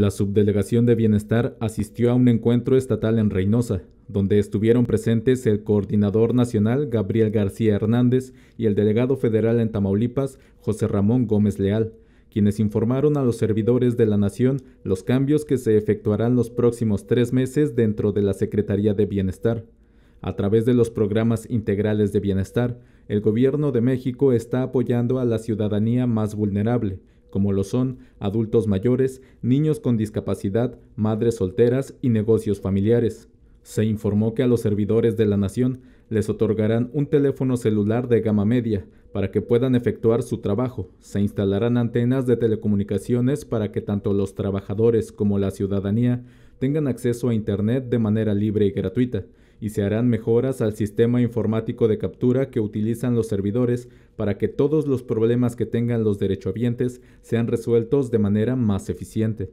La Subdelegación de Bienestar asistió a un encuentro estatal en Reynosa, donde estuvieron presentes el coordinador nacional Gabriel García Hernández y el delegado federal en Tamaulipas, José Ramón Gómez Leal, quienes informaron a los servidores de la Nación los cambios que se efectuarán los próximos tres meses dentro de la Secretaría de Bienestar. A través de los programas integrales de bienestar, el Gobierno de México está apoyando a la ciudadanía más vulnerable, como lo son adultos mayores, niños con discapacidad, madres solteras y negocios familiares. Se informó que a los servidores de la Nación les otorgarán un teléfono celular de gama media para que puedan efectuar su trabajo. Se instalarán antenas de telecomunicaciones para que tanto los trabajadores como la ciudadanía tengan acceso a Internet de manera libre y gratuita y se harán mejoras al sistema informático de captura que utilizan los servidores para que todos los problemas que tengan los derechohabientes sean resueltos de manera más eficiente.